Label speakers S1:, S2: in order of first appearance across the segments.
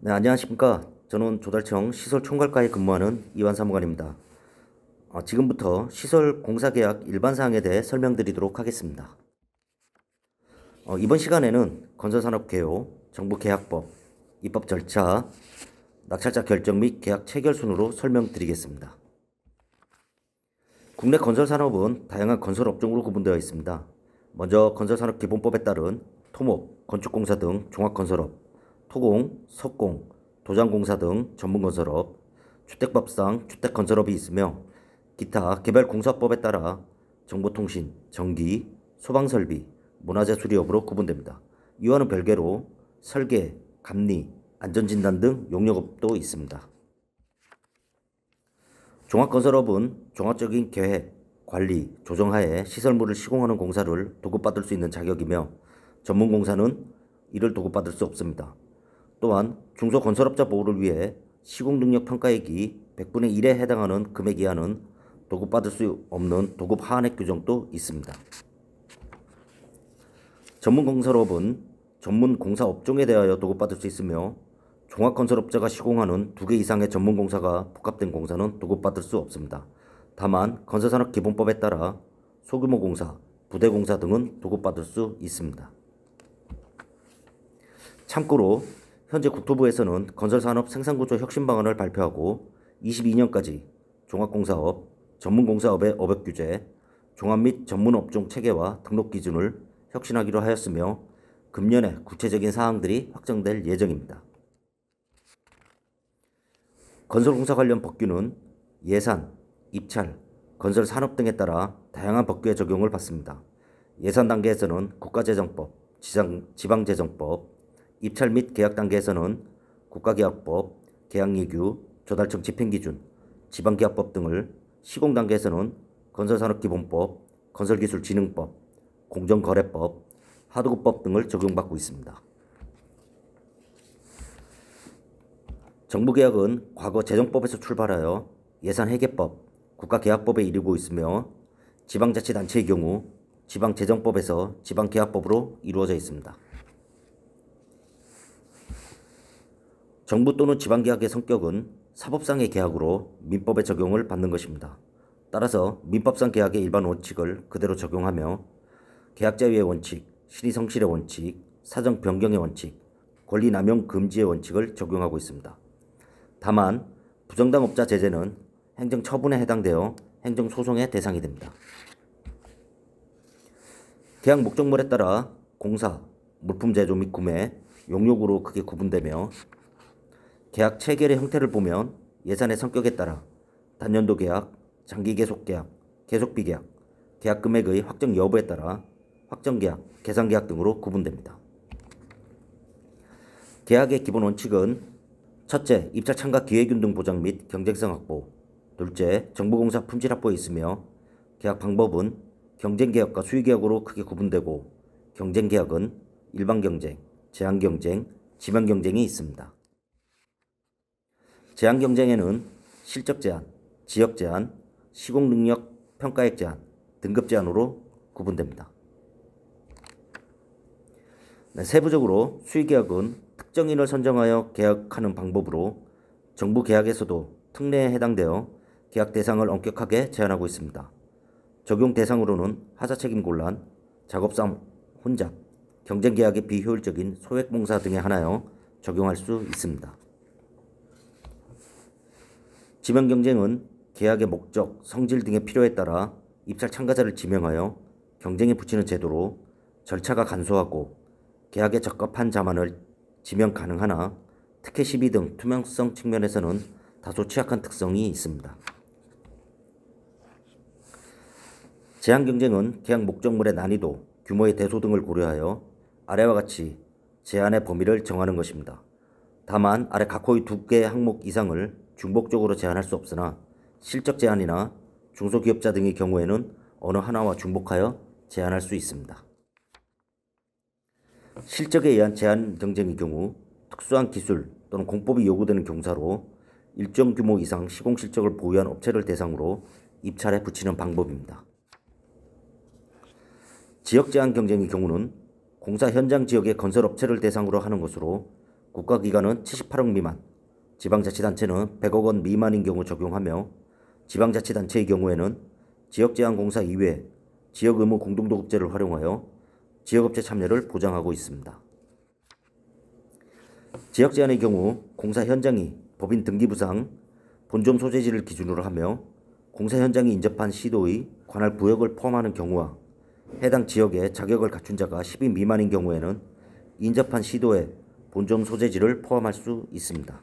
S1: 네, 안녕하십니까. 저는 조달청 시설총괄과에 근무하는 이완사무관입니다. 어, 아, 지금부터 시설 공사계약 일반사항에 대해 설명드리도록 하겠습니다. 어, 이번 시간에는 건설산업개요, 정부계약법, 입법 절차, 낙찰자 결정 및 계약 체결 순으로 설명드리겠습니다. 국내 건설산업은 다양한 건설업종으로 구분되어 있습니다. 먼저 건설산업 기본법에 따른 토목, 건축공사 등 종합건설업, 토공, 석공, 도장공사 등 전문건설업, 주택법상 주택건설업이 있으며 기타 개별 공사법에 따라 정보통신, 전기, 소방설비, 문화재수리업으로 구분됩니다. 이와는 별개로 설계, 감리, 안전진단 등 용역업도 있습니다. 종합건설업은 종합적인 계획, 관리, 조정하에 시설물을 시공하는 공사를 도급받을 수 있는 자격이며 전문공사는 이를 도급받을 수 없습니다. 또한 중소건설업자 보호를 위해 시공능력평가액이 100분의 1에 해당하는 금액 이하는 도급받을 수 없는 도급 하한액 규정도 있습니다. 전문건설업은 전문공사 업종에 대하여 도급받을 수 있으며 종합건설업자가 시공하는 2개 이상의 전문공사가 복합된 공사는 도급받을 수 없습니다. 다만 건설산업기본법에 따라 소규모 공사, 부대공사 등은 도급받을 수 있습니다. 참고로 현재 국토부에서는 건설산업 생산구조 혁신방안을 발표하고 22년까지 종합공사업, 전문공사업의 업역규제, 종합 및 전문업종 체계와 등록 기준을 혁신하기로 하였으며 금년에 구체적인 사항들이 확정될 예정입니다. 건설공사 관련 법규는 예산, 입찰, 건설 산업 등에 따라 다양한 법규의 적용을 받습니다. 예산 단계에서는 국가재정법, 지방재정법, 입찰 및 계약 단계에서는 국가계약법, 계약예규, 조달청 집행기준, 지방계약법 등을 시공 단계에서는 건설산업기본법, 건설기술진흥법, 공정거래법, 하도급법 등을 적용받고 있습니다. 정부계약은 과거 재정법에서 출발하여 예산회계법, 국가계약법에 이르고 있으며 지방자치단체의 경우 지방재정법에서 지방계약법으로 이루어져 있습니다. 정부 또는 지방계약의 성격은 사법상의 계약으로 민법의 적용을 받는 것입니다. 따라서 민법상 계약의 일반 원칙을 그대로 적용하며 계약자유의 원칙, 실의성실의 원칙, 사정 변경의 원칙, 권리 남용 금지의 원칙을 적용하고 있습니다. 다만 부정당업자 제재는 행정 처분에 해당되어 행정 소송의 대상이 됩니다. 계약 목적물에 따라 공사, 물품 제조 및 구매, 용역으로 크게 구분되며 계약 체결의 형태를 보면 예산의 성격에 따라 단년도 계약, 장기 계속 계약, 계속 비계약, 계약 금액의 확정 여부에 따라 확정 계약, 계산 계약 등으로 구분됩니다. 계약의 기본 원칙은 첫째, 입찰 참가 기회균 등 보장 및 경쟁성 확보, 둘째, 정보공사 품질 확보에 있으며 계약 방법은 경쟁계약과 수의계약으로 크게 구분되고 경쟁계약은 일반경쟁, 제한경쟁, 지방경쟁이 있습니다. 제한 경쟁에는 실적 제한, 지역 제한, 시공 능력 평가액 제한, 등급 제한으로 구분됩니다. 네, 세부적으로 수의계약은 특정인을 선정하여 계약하는 방법으로 정부 계약에서도 특례에 해당되어 계약 대상을 엄격하게 제한하고 있습니다. 적용 대상으로는 하자 책임 곤란, 작업상 혼잡, 경쟁 계약의 비효율적인 소액 봉사 등에 한하여 적용할 수 있습니다. 지명 경쟁은 계약의 목적, 성질 등의 필요에 따라 입찰 참가자를 지명하여 경쟁에 붙이는 제도로 절차가 간소하고 계약에 적합한 자만을 지명 가능하나 특혜 시비 등 투명성 측면에서는 다소 취약한 특성이 있습니다. 제한 경쟁은 계약 목적물의 난이도, 규모의 대소 등을 고려하여 아래와 같이 제한의 범위를 정하는 것입니다. 다만 아래 각호의 두 개 항목 이상을 중복적으로 제한할 수 없으나 실적 제한이나 중소기업자 등의 경우에는 어느 하나와 중복하여 제한할 수 있습니다. 실적에 의한 제한 경쟁의 경우 특수한 기술 또는 공법이 요구되는 경사로 일정 규모 이상 시공 실적을 보유한 업체를 대상으로 입찰에 붙이는 방법입니다. 지역 제한 경쟁의 경우는 공사 현장 지역의 건설 업체를 대상으로 하는 것으로 국가기관은 78억 미만, 지방자치단체는 100억 원 미만인 경우 적용하며 지방자치단체의 경우에는 지역제한공사 이외 지역의무 공동도급제를 활용하여 지역업체 참여를 보장하고 있습니다. 지역제한의 경우 공사 현장이 법인 등기부상 본점 소재지를 기준으로 하며 공사 현장이 인접한 시도의 관할 부역을 포함하는 경우와 해당 지역의 자격을 갖춘 자가 10인 미만인 경우에는 인접한 시도의 본점 소재지를 포함할 수 있습니다.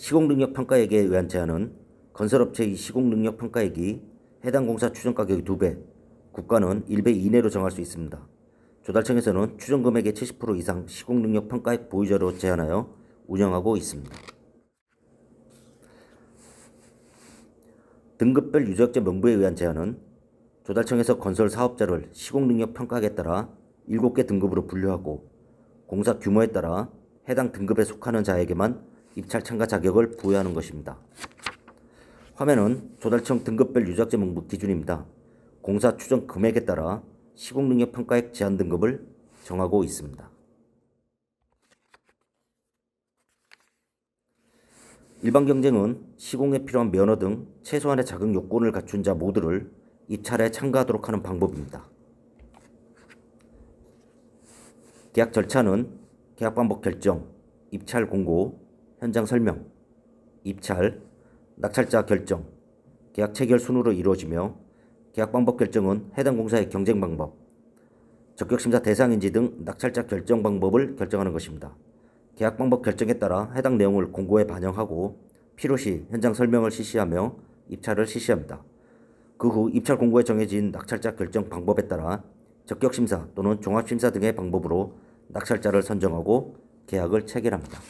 S1: 시공능력평가액에 의한 제한은 건설업체의 시공능력평가액이 해당 공사 추정가격의 2배, 국가는 1배 이내로 정할 수 있습니다. 조달청에서는 추정금액의 70% 이상 시공능력평가액 보유자로 제한하여 운영하고 있습니다. 등급별 유적자 명부에 의한 제한은 조달청에서 건설 사업자를 시공능력 평가에 액 따라 7개 등급으로 분류하고 공사 규모에 따라 해당 등급에 속하는 자에게만 입찰 참가 자격을 부여하는 것입니다. 화면은 조달청 등급별 유적재 명부 기준입니다. 공사 추정 금액에 따라 시공능력평가액 제한 등급을 정하고 있습니다. 일반 경쟁은 시공에 필요한 면허 등 최소한의 자격 요건을 갖춘 자 모두를 입찰에 참가하도록 하는 방법입니다. 계약 절차는 계약 방법 결정, 입찰 공고, 현장 설명, 입찰, 낙찰자 결정, 계약 체결 순으로 이루어지며 계약 방법 결정은 해당 공사의 경쟁 방법, 적격심사 대상인지 등 낙찰자 결정 방법을 결정하는 것입니다. 계약 방법 결정에 따라 해당 내용을 공고에 반영하고 필요시 현장 설명을 실시하며 입찰을 실시합니다. 그 후 입찰 공고에 정해진 낙찰자 결정 방법에 따라 적격심사 또는 종합심사 등의 방법으로 낙찰자를 선정하고 계약을 체결합니다.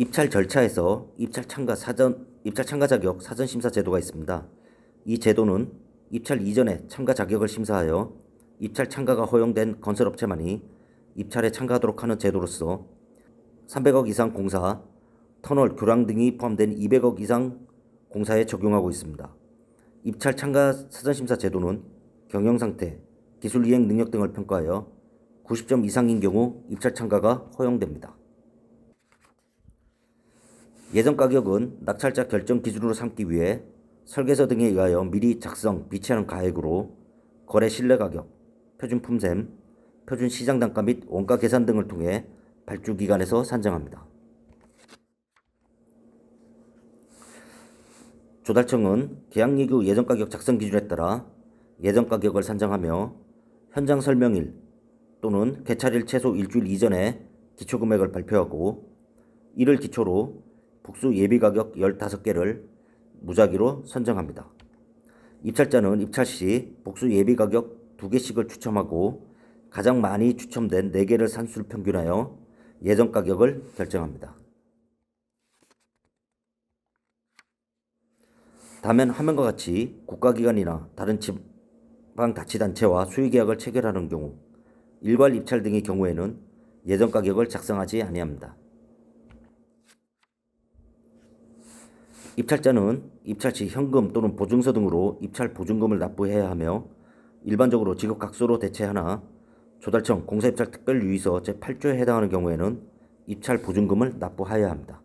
S1: 입찰 절차에서 입찰 참가 사전 입찰 참가 자격 사전 심사 제도가 있습니다. 이 제도는 입찰 이전에 참가 자격을 심사하여 입찰 참가가 허용된 건설업체만이 입찰에 참가하도록 하는 제도로서 300억 이상 공사, 터널, 교량 등이 포함된 200억 이상 공사에 적용하고 있습니다. 입찰 참가 사전심사 제도는 경영상태, 기술 이행 능력 등을 평가하여 90점 이상인 경우 입찰 참가가 허용됩니다. 예정 가격은 낙찰자 결정 기준으로 삼기 위해 설계서 등에 의하여 미리 작성, 비치하는 가액으로 거래 신뢰 가격, 표준 품셈, 표준 시장 단가 및 원가 계산 등을 통해 발주 기간에서 산정합니다. 조달청은 계약리규 예정가격 작성 기준에 따라 예정가격을 산정하며 현장 설명일 또는 개찰일 최소 일주일 이전에 기초금액을 발표하고 이를 기초로 복수 예비 가격 15개를 무작위로 선정합니다. 입찰자는 입찰 시 복수 예비 가격 2개씩을 추첨하고 가장 많이 추첨된 4개를 산수를 평균하여 예정 가격을 결정합니다. 다면 화면과 같이 국가기관이나 다른 지방자치단체와 수의계약을 체결하는 경우 일괄 입찰 등의 경우에는 예정 가격을 작성하지 아니합니다. 입찰자는 입찰시 현금 또는 보증서 등으로 입찰 보증금을 납부해야 하며 일반적으로 지급각서로 대체하나 조달청 공사입찰 특별유의서 제8조에 해당하는 경우에는 입찰 보증금을 납부하여야 합니다.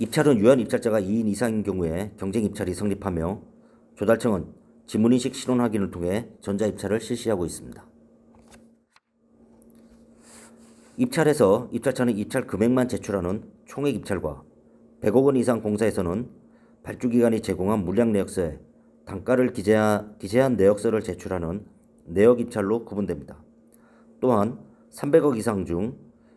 S1: 입찰은 유한 입찰자가 2인 이상인 경우에 경쟁 입찰이 성립하며 조달청은 지문인식 신원 확인을 통해 전자입찰을 실시하고 있습니다. 입찰에서 입찰차는 입찰 금액만 제출하는 총액 입찰과 100억 원 이상 공사에서는 발주기관이 제공한 물량 내역서에 단가를 기재하, 기재한 내역서를 제출하는 내역 입찰로 구분됩니다. 또한 300억 이상 중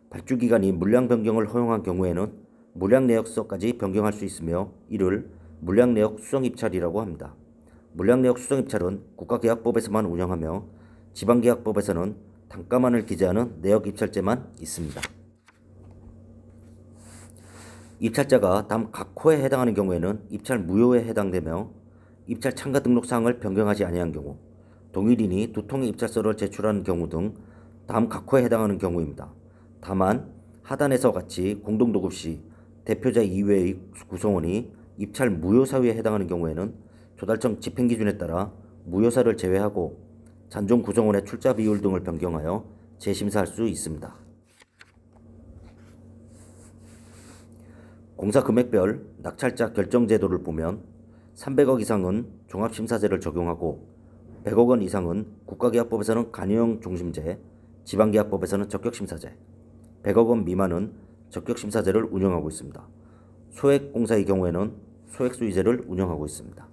S1: 발주기관이 물량 변경을 허용한 경우에는 물량 내역서까지 변경할 수 있으며 이를 물량 내역 수정 입찰이라고 합니다. 물량 내역 수정 입찰은 국가계약법에서만 운영하며 지방계약법에서는 단가만을 기재하는 내역 입찰제만 있습니다. 입찰자가 다음 각 호에 해당하는 경우에는 입찰 무효에 해당되며 입찰 참가 등록 사항을 변경하지 아니한 경우, 동일인이 두 통의 입찰서를 제출하는 경우 등 다음 각 호에 해당하는 경우입니다. 다만 하단에서 같이 공동 도급 시 대표자 이외의 구성원이 입찰 무효 사유에 해당하는 경우에는 조달청 집행 기준에 따라 무효사를 제외하고 잔존 구성원의 출자 비율 등을 변경하여 재심사할 수 있습니다. 공사 금액별 낙찰자 결정 제도를 보면 300억 이상은 종합심사제를 적용하고 100억 원 이상은 국가계약법에서는 간이형 중심제, 지방계약법에서는 적격심사제, 100억 원 미만은 적격심사제를 운영하고 있습니다. 소액공사의 경우에는 소액수의제를 운영하고 있습니다.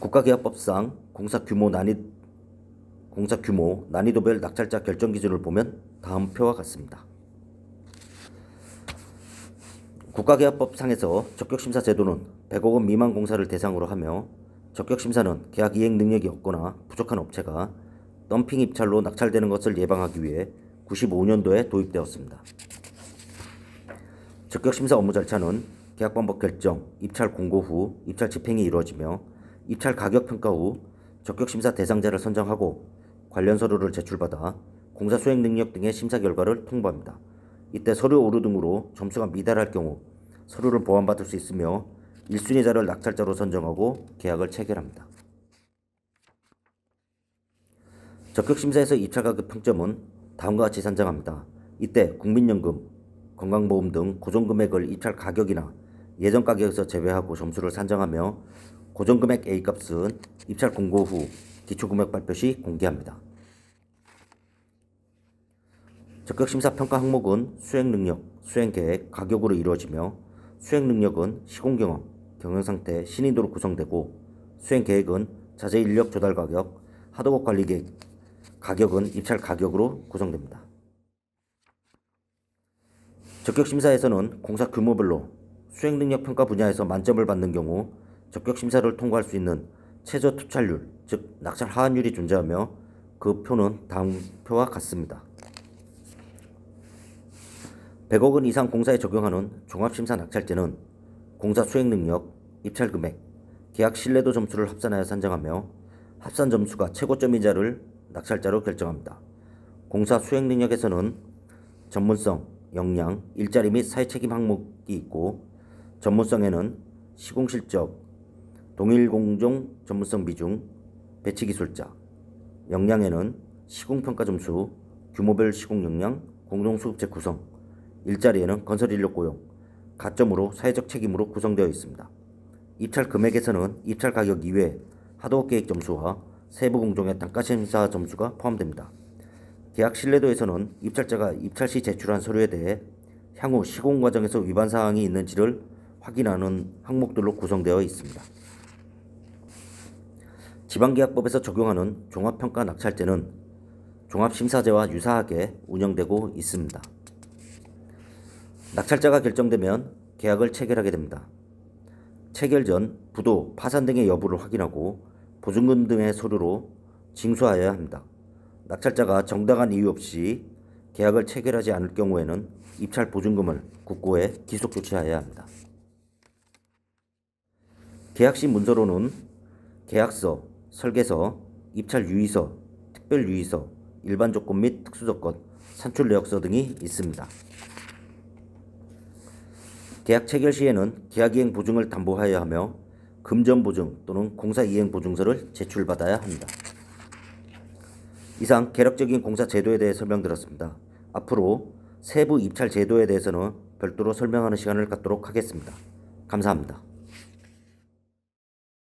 S1: 국가계약법상 공사 규모 난이 공사 규모 난이도별 낙찰자 결정 기준을 보면 다음 표와 같습니다. 국가계약법상에서 적격심사 제도는 100억 원 미만 공사를 대상으로 하며 적격심사는 계약 이행 능력이 없거나 부족한 업체가 덤핑 입찰로 낙찰되는 것을 예방하기 위해 95년도에 도입되었습니다. 적격심사 업무 절차는 계약방법 결정, 입찰 공고 후 입찰 집행이 이루어지며 입찰 가격 평가 후 적격심사 대상자를 선정하고 관련 서류를 제출받아 공사 수행 능력 등의 심사 결과를 통보합니다. 이때 서류 오류 등으로 점수가 미달할 경우 서류를 보완받을 수 있으며 1순위자를 낙찰자로 선정하고 계약을 체결합니다. 적격심사에서 입찰 가급 평점은 다음과 같이 산정합니다. 이때 국민연금, 건강보험 등 고정금액을 입찰 가격이나 예정 가격에서 제외하고 점수를 산정하며 고정금액 A값은 입찰 공고 후 기초금액 발표 시 공개합니다. 적격 심사 평가 항목은 수행 능력, 수행 계획, 가격으로 이루어지며 수행 능력은 시공 경험, 경영 상태, 신인도로 구성되고 수행 계획은 자재 인력 조달 가격, 하도급 관리 계획, 가격은 입찰 가격으로 구성됩니다. 적격 심사에서는 공사 규모별로 수행 능력 평가 분야에서 만점을 받는 경우 적격 심사를 통과할 수 있는 최저 투찰률, 즉 낙찰 하한율이 존재하며 그 표는 다음 표와 같습니다. 100억 원 이상 공사에 적용하는 종합심사 낙찰제는 공사 수행 능력, 입찰 금액, 계약 신뢰도 점수를 합산하여 산정하며 합산 점수가 최고점이자를 낙찰자로 결정합니다. 공사 수행 능력에서는 전문성, 역량, 일자리 및 사회 책임 항목이 있고 전문성에는 시공 실적, 동일 공정 전문성 비중, 배치 기술자, 역량에는 시공 평가 점수, 규모별 시공 역량, 공동 수급체 구성, 일자리에는 건설 인력 고용, 가점으로 사회적 책임으로 구성되어 있습니다. 입찰 금액에서는 입찰 가격 이외에 하도업 계획 점수와 세부 공정의 단가 심사 점수가 포함됩니다. 계약 신뢰도에서는 입찰자가 입찰 시 제출한 서류에 대해 향후 시공 과정에서 위반 사항이 있는지를 확인하는 항목들로 구성되어 있습니다. 지방계약법에서 적용하는 종합평가 낙찰제는 종합심사제와 유사하게 운영되고 있습니다. 낙찰자가 결정되면 계약을 체결하게 됩니다. 체결 전 부도, 파산 등의 여부를 확인하고 보증금 등의 서류로 징수하여야 합니다. 낙찰자가 정당한 이유 없이 계약을 체결하지 않을 경우에는 입찰 보증금을 국고에 기속 조치하여야 합니다. 계약 시 문서로는 계약서, 설계서, 입찰 유의서, 특별 유의서, 일반 조건 및 특수 조건, 산출 내역서 등이 있습니다. 계약 체결 시에는 계약 이행 보증을 담보하여야 하며 금전 보증 또는 공사 이행 보증서를 제출받아야 합니다. 이상 개략적인 공사 제도에 대해 설명드렸습니다. 앞으로 세부 입찰 제도에 대해서는 별도로 설명하는 시간을 갖도록 하겠습니다. 감사합니다.